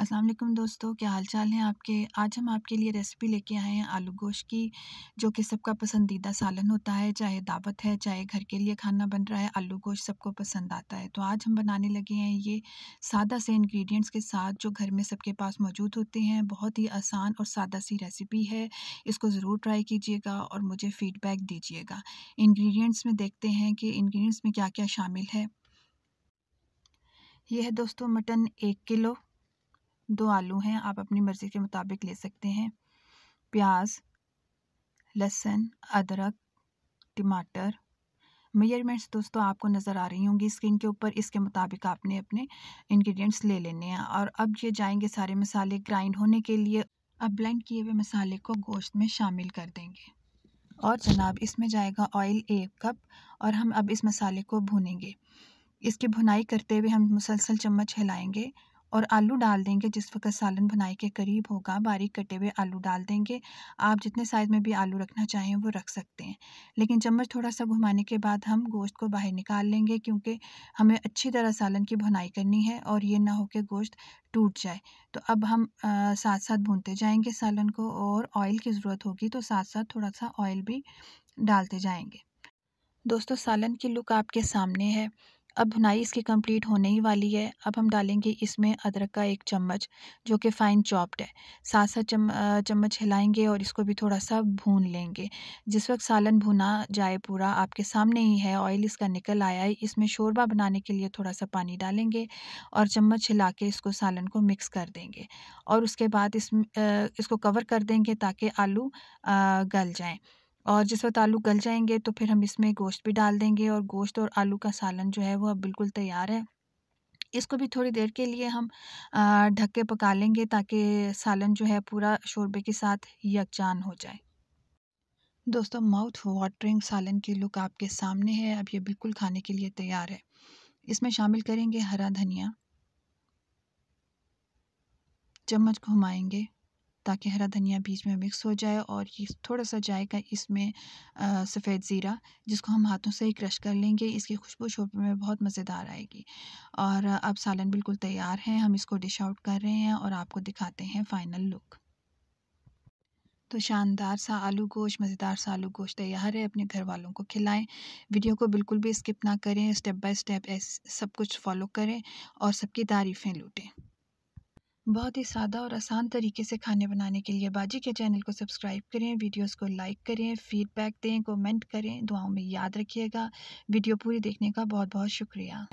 अस्सलाम वालेकुम दोस्तों क्या हाल चाल हैं आपके आज हम आपके लिए रेसिपी लेके आए हैं आलू गोश की जो कि सबका पसंदीदा सालन होता है चाहे दावत है चाहे घर के लिए खाना बन रहा है आलू गोश सबको पसंद आता है तो आज हम बनाने लगे हैं ये सादा से इंग्रेडिएंट्स के साथ जो घर में सबके पास मौजूद होते हैं बहुत ही आसान और सादा सी रेसिपी है इसको ज़रूर ट्राई कीजिएगा और मुझे फ़ीडबैक दीजिएगा इन्ग्रीडियंट्स में देखते हैं कि इन्ग्रीडियंट्स में क्या क्या शामिल है यह है दोस्तों मटन एक किलो दो आलू हैं आप अपनी मर्ज़ी के मुताबिक ले सकते हैं प्याज लहसुन अदरक टमाटर मेजरमेंट्स दोस्तों आपको नज़र आ रही होंगी स्किन के ऊपर इसके मुताबिक आपने अपने इंग्रेडिएंट्स ले लेने हैं और अब ये जाएंगे सारे मसाले ग्राइंड होने के लिए अब ब्लेंड किए हुए मसाले को गोश्त में शामिल कर देंगे और जनाब इसमें जाएगा ऑयल एक कप और हम अब इस मसाले को भूनेंगे इसकी भुनाई करते हुए हम मुसलसल चम्मच हिलाएंगे और आलू डाल देंगे जिस वक्त सालन बनाई के करीब होगा बारीक कटे हुए आलू डाल देंगे आप जितने साइज़ में भी आलू रखना चाहें वो रख सकते हैं लेकिन चम्मच थोड़ा सा घुमाने के बाद हम गोश्त को बाहर निकाल लेंगे क्योंकि हमें अच्छी तरह सालन की भुनाई करनी है और ये ना हो कि गोश्त टूट जाए तो अब हम आ, साथ साथ भूनते जाएंगे सालन को और ऑयल की ज़रूरत होगी तो साथ साथ थोड़ा सा ऑयल भी डालते जाएंगे दोस्तों सालन की लुक आपके सामने है अब भुनाई इसकी कंप्लीट होने ही वाली है अब हम डालेंगे इसमें अदरक का एक चम्मच जो कि फ़ाइन चॉप्ड है सात सात चम, चम्मच हिलाएंगे और इसको भी थोड़ा सा भून लेंगे जिस वक्त सालन भुना जाए पूरा आपके सामने ही है ऑयल इसका निकल आया है इसमें शोरबा बनाने के लिए थोड़ा सा पानी डालेंगे और चम्मच हिला के इसको सालन को मिक्स कर देंगे और उसके बाद इस इसको कवर कर देंगे ताकि आलू गल जाएँ और जिस वक्त आलू गल जाएंगे तो फिर हम इसमें गोश्त भी डाल देंगे और गोश्त और आलू का सालन जो है वह बिल्कुल तैयार है इसको भी थोड़ी देर के लिए हम ढक के पका लेंगे ताकि सालन जो है पूरा शोरबे के साथ यकजान हो जाए दोस्तों माउथ वाटरिंग सालन की लुक आपके सामने है अब ये बिल्कुल खाने के लिए तैयार है इसमें शामिल करेंगे हरा धनिया चम्मच घुमाएंगे ताकि हरा धनिया बीच में मिक्स हो जाए और ये थोड़ा सा जाएगा इसमें सफ़ेद ज़ीरा जिसको हम हाथों से ही क्रश कर लेंगे इसकी खुशबू शोरबे में बहुत मज़ेदार आएगी और अब सालन बिल्कुल तैयार है हम इसको डिश आउट कर रहे हैं और आपको दिखाते हैं फ़ाइनल लुक तो शानदार सा आलू गोश्त मज़ेदार सा आलू गोश्त तैयार है अपने घर वालों को खिलाएं वीडियो को बिल्कुल भी स्किप ना करें स्टेप बाय स्टेप सब कुछ फॉलो करें और सबकी तारीफ़ें लूटें बहुत ही सादा और आसान तरीके से खाने बनाने के लिए बाजी के चैनल को सब्सक्राइब करें वीडियोस को लाइक करें फीडबैक दें कमेंट करें दुआओं में याद रखिएगा वीडियो पूरी देखने का बहुत बहुत शुक्रिया